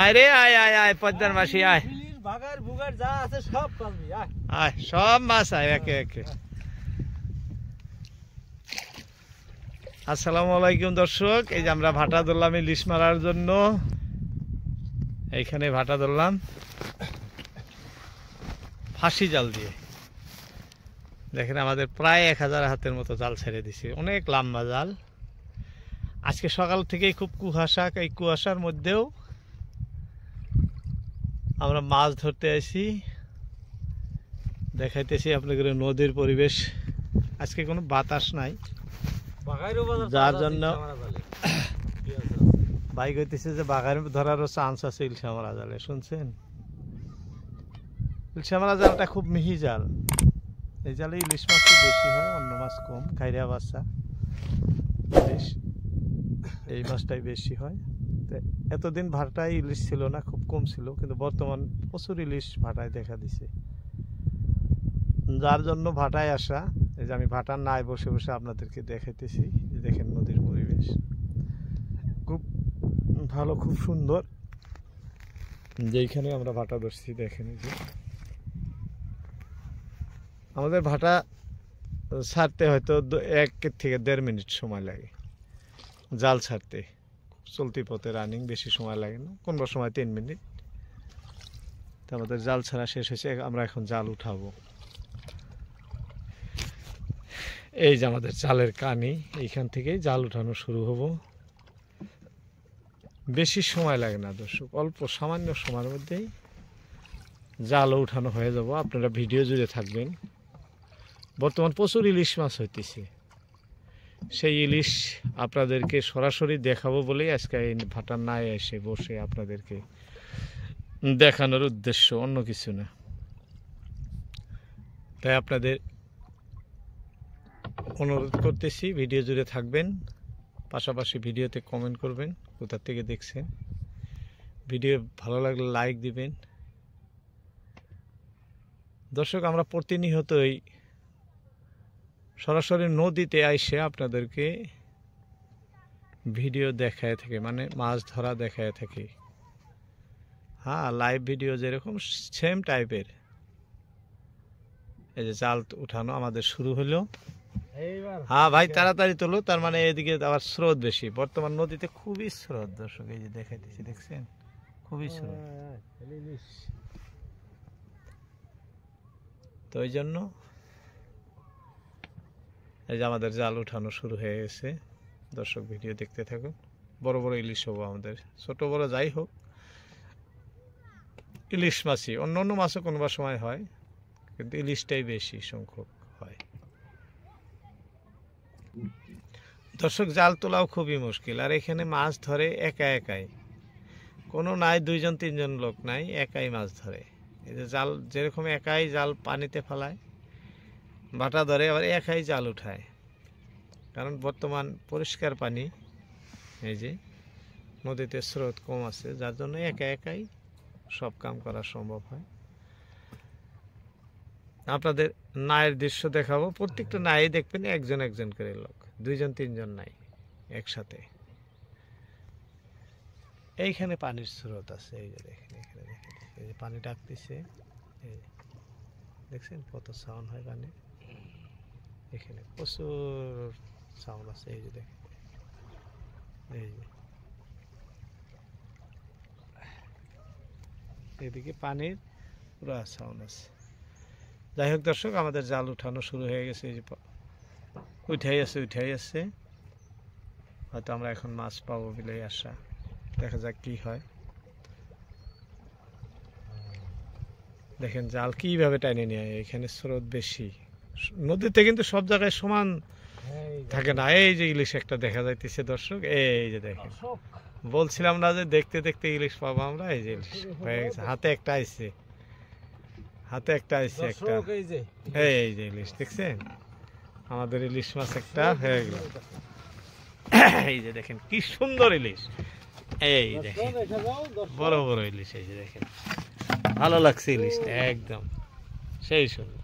আয় আয় আয় আয় পদ্মার আয় সব মাছ আয় একে একে আসসালামু আলাইকুম দর্শক এই যে আমরা ভাটা ধরলাম ইলিশ মারার জন্য এইখানে ভাটা ধরলাম ফাঁসি জাল দিয়ে দেখেন আমাদের প্রায় এক হাজার হাতের মতো জাল ছেড়ে দিছে অনেক লম্বা জাল আজকে সকাল থেকেই খুব কুয়াশা এই কুয়াশার মধ্যেও আমরা মাছ ধরতে আসি দেখাইতেছি আপনাদের নদীর পরিবেশ আজকে কোনো বাতাস নাই যার জন্য বাইক হইতেছে যে বাগানে ধরারও চান্স আছে ইলশামারা জালে শুনছেন ইলশামারা জালটা খুব মিহি জাল এই জালে ইলিশ মাছ বেশি হয় অন্য মাছ কম খাইরিয়া বাচ্চা এই মাছটাই বেশি হয় তো এতদিন ভাটায় ইলিশ ছিল না খুব কম ছিল কিন্তু বর্তমান প্রচুর ইলিশ ভাটায় দেখা দিছে যার জন্য ভাটায় আসা এই যে আমি ভাটার নাই বসে বসে আপনাদেরকে দেখাইতেছি দেখেন নদীর পরিবেশ খুব ভালো খুব সুন্দর যেইখানে আমরা ভাটা ধরছি দেখেন যে আমাদের ভাটা ছাড়তে হয়তো এক থেকে দেড় মিনিট সময় লাগে জাল ছাড়তে চলতি পথে রানিং বেশি সময় লাগে না কোনবার সময় তিন মিনিট তো আমাদের জাল ছাড়া শেষ হয়েছে আমরা এখন জাল উঠাবো এই যে আমাদের চালের কানি এইখান থেকে জাল উঠানো শুরু হবো বেশি সময় লাগে না দর্শক অল্প সামান্য সময়ের মধ্যেই জাল উঠানো হয়ে যাব আপনারা ভিডিও জুড়ে থাকবেন বর্তমান প্রচুর ইলিশ মাছ হইতেছে সেই ইলিশ আপনাদেরকে সরাসরি দেখাবো বলেই আজকে এই ভাটার নায় এসে বসে আপনাদেরকে দেখানোর উদ্দেশ্য অন্য কিছু না তাই আপনাদের অনুরোধ করতেছি ভিডিও জুড়ে থাকবেন পাশাপাশি ভিডিওতে কমেন্ট করবেন কোথা থেকে দেখছেন ভিডিও ভালো লাগলে লাইক দিবেন দর্শক আমরা প্রতিনিয়তই সরাসরি নদীতে আইসে আপনাদেরকে ভিডিও দেখায় থাকে মানে মাছ ধরা দেখায় থাকে হ্যাঁ লাইভ ভিডিও যেরকম সেম টাইপের এই যে জাল উঠানো আমাদের শুরু হলো হ্যাঁ ভাই তাড়াতাড়ি তোলো তার মানে এদিকে আবার স্রোত বেশি বর্তমান নদীতে খুবই স্রোত দর্শক এই যে দেখাই দিচ্ছি দেখছেন খুবই স্রোত তো ওই জন্য এই যে আমাদের জাল উঠানো শুরু হয়ে গেছে দর্শক ভিডিও দেখতে থাকুন বড় বড় ইলিশ হবো আমাদের ছোট বড় যাই হোক ইলিশ মাছই অন্য অন্য মাছও কোনো সময় হয় কিন্তু ইলিশটাই বেশি সংখ্যক হয় দর্শক জাল তোলাও খুবই মুশকিল আর এখানে মাছ ধরে একা একাই কোনো নাই দুইজন তিনজন লোক নাই একাই মাছ ধরে এই যে জাল যেরকম একাই জাল পানিতে ফেলায় বাটা ধরে আবার একাই জাল উঠায় কারণ বর্তমান পরিষ্কার পানি এই যে নদীতে স্রোত কম আছে যার জন্য একা একাই সব কাম করা সম্ভব হয় আপনাদের নায়ের দৃশ্য দেখাবো প্রত্যেকটা নায়ে দেখবেন একজন একজন করে লোক দুইজন তিনজন নাই একসাথে এইখানে পানির স্রোত আছে এই যে দেখেন এখানে দেখেন এই যে পানি ডাকতেছে দেখছেন কত সাউন্ড হয় পানি এখানে প্রচুর সাউন্ড আছে এই যে দেখেন এই যে এদিকে পানির পুরো সাউন্ড আছে যাই হোক দর্শক আমাদের জাল উঠানো শুরু হয়ে গেছে এই যে উঠাই আছে উঠাই আছে হয়তো আমরা এখন মাছ পাবো বলেই আশা দেখা যাক কি হয় দেখেন জাল কিভাবে টাইনে নেয় এখানে স্রোত বেশি নদীতে কিন্তু সব জায়গায় সমান থাকে না এই যে ইলিশ একটা দেখা যাইতেছে দর্শক এই যে দেখেন বলছিলাম না যে দেখতে দেখতে ইলিশ পাবো আমরা এই যে ইলিশ হয়ে গেছে হাতে একটা আইসে হাতে একটা আইসে একটা এই যে ইলিশ দেখছেন আমাদের ইলিশ মাছ একটা হয়ে গেল এই যে দেখেন কি সুন্দর ইলিশ এই দেখেন বড় বড় ইলিশ এই যে দেখেন ভালো লাগছে ইলিশটা একদম সেই সুন্দর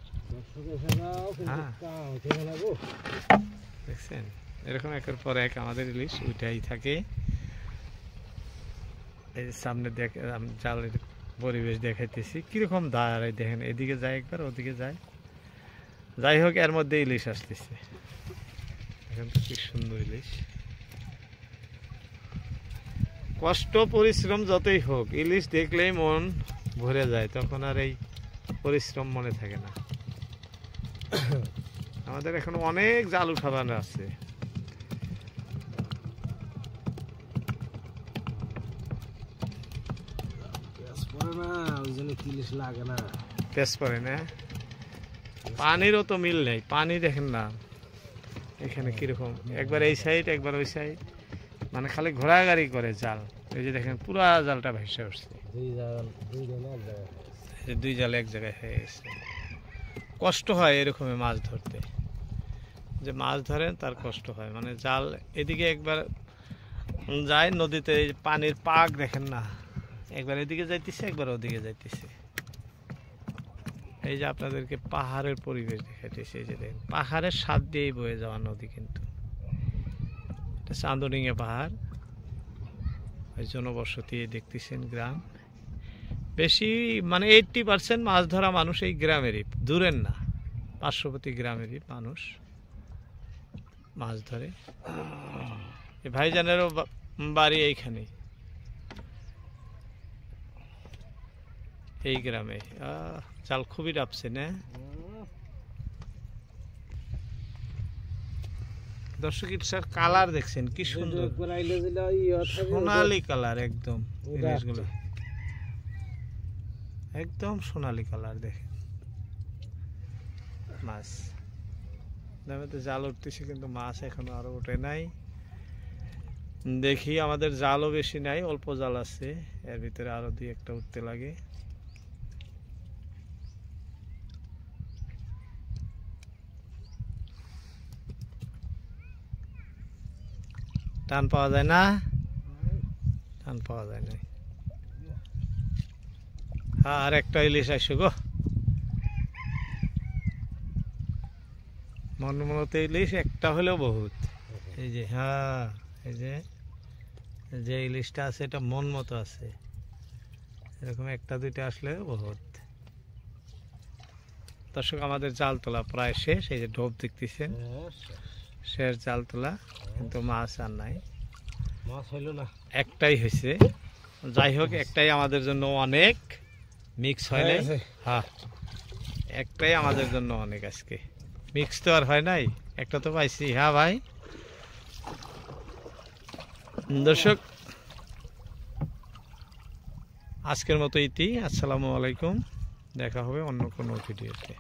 হ্যাঁ। দেখছেন এরকম একের পর এক আমাদের ইলিশ ওইটাই থাকে এই সামনে দেখ জালের পরিবেশ দেখাইতেছি কীরকম দাঁড়ায় দেখেন এদিকে যায় একবার ওদিকে যায় যাই হোক এর মধ্যে ইলিশ আসতেছে এখন তো কি সুন্দর ইলিশ কষ্ট পরিশ্রম যতই হোক ইলিশ দেখলেই মন ভরে যায় তখন আর এই পরিশ্রম মনে থাকে না আমাদের এখন অনেক জাল উঠাবানো আছে পেস পরে না পানিরও তো মিল নেই পানি দেখেন না এখানে কীরকম একবার এই সাইড একবার ওই সাইড মানে খালি ঘোরাগাড়ি করে জাল এই যে দেখেন পুরা জালটা ভেসে উঠছে দুই জাল এক জায়গায় হয়ে গেছে কষ্ট হয় এরকমই মাছ ধরতে যে মাছ ধরেন তার কষ্ট হয় মানে জাল এদিকে একবার যায় নদীতে পানির পাক দেখেন না একবার এদিকে যাইতেছে একবার ওদিকে যাইতেছে এই যে আপনাদেরকে পাহাড়ের পরিবেশ দেখাইতেছে এই যে দেখেন পাহাড়ের স্বাদ দিয়েই বয়ে যাওয়া নদী কিন্তু চান্দনিঙে পাহাড় ওই জনবসতি দেখতেছেন গ্রাম বেশি মানে এইটটি পার্সেন্ট মাছ ধরা মানুষ এই গ্রামেরই দূরের না পার্শ্ববর্তী গ্রামেরই মানুষ মাছ ধরে ভাইজানেরও বাড়ি এইখানে এই গ্রামে চাল খুবই ডাবছে না দর্শক স্যার কালার দেখছেন কি সুন্দর ইয়ে সোনালি কালার একদম জিনিসগুলো একদম সোনালি কালার দেখেন মাছ তো জাল উঠতেছে কিন্তু মাছ এখনো আরো ওঠে নাই দেখি আমাদের জালও বেশি নাই অল্প জাল আছে এর ভিতরে আরো দুই একটা উঠতে লাগে টান পাওয়া যায় না টান পাওয়া যায় না আর একটা ইলিশ আসে গো মনতে ইলিশ একটা হলেও বহুত এই যে হ্যাঁ এই যে যে ইলিশটা আছে এটা মন মতো আছে এরকম একটা দুইটা আসলে বহুত দর্শক আমাদের জাল তোলা প্রায় শেষ এই যে ঢোপ দেখতেছেন শেষ জাল তোলা কিন্তু মাছ আর নাই মাছ হইল না একটাই হয়েছে যাই হোক একটাই আমাদের জন্য অনেক মিক্স হয় নাই হ্যাঁ, হ্যাঁ। একটাই আমাদের জন্য অনেক আজকে মিক্স তো আর হয় নাই একটা তো পাইছি হ্যাঁ ভাই দর্শক আজকের মতো ইতি আসসালামু আলাইকুম দেখা হবে অন্য কোনো ভিডিওতে